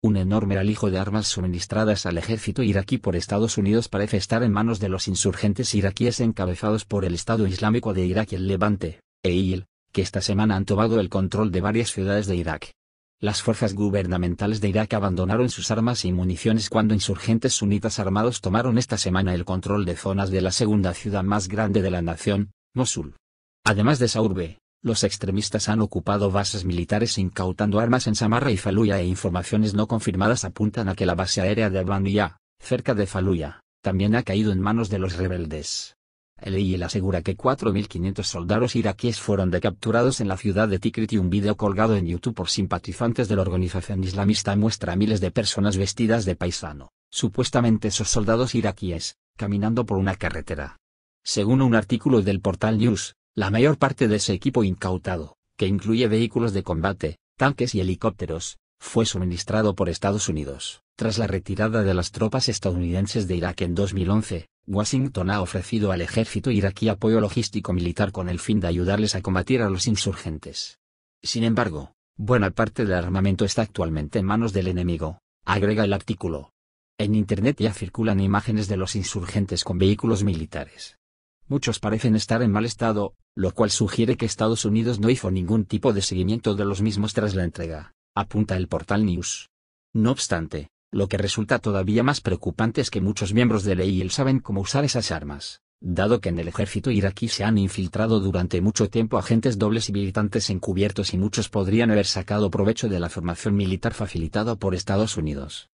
Un enorme alijo de armas suministradas al ejército iraquí por Estados Unidos parece estar en manos de los insurgentes iraquíes encabezados por el Estado Islámico de Irak y el Levante, EIL, que esta semana han tomado el control de varias ciudades de Irak. Las fuerzas gubernamentales de Irak abandonaron sus armas y municiones cuando insurgentes sunitas armados tomaron esta semana el control de zonas de la segunda ciudad más grande de la nación, Mosul. Además de Saurbe los extremistas han ocupado bases militares incautando armas en Samarra y Faluya e informaciones no confirmadas apuntan a que la base aérea de bandiyah cerca de Faluya, también ha caído en manos de los rebeldes. El e IL asegura que 4.500 soldados iraquíes fueron decapturados en la ciudad de Tikrit y un video colgado en YouTube por simpatizantes de la organización islamista muestra a miles de personas vestidas de paisano, supuestamente esos soldados iraquíes, caminando por una carretera. Según un artículo del portal News, la mayor parte de ese equipo incautado, que incluye vehículos de combate, tanques y helicópteros, fue suministrado por Estados Unidos. Tras la retirada de las tropas estadounidenses de Irak en 2011, Washington ha ofrecido al ejército iraquí apoyo logístico militar con el fin de ayudarles a combatir a los insurgentes. Sin embargo, buena parte del armamento está actualmente en manos del enemigo, agrega el artículo. En Internet ya circulan imágenes de los insurgentes con vehículos militares. Muchos parecen estar en mal estado, lo cual sugiere que Estados Unidos no hizo ningún tipo de seguimiento de los mismos tras la entrega, apunta el portal News. No obstante, lo que resulta todavía más preocupante es que muchos miembros de EIL saben cómo usar esas armas, dado que en el ejército iraquí se han infiltrado durante mucho tiempo agentes dobles y militantes encubiertos y muchos podrían haber sacado provecho de la formación militar facilitada por Estados Unidos.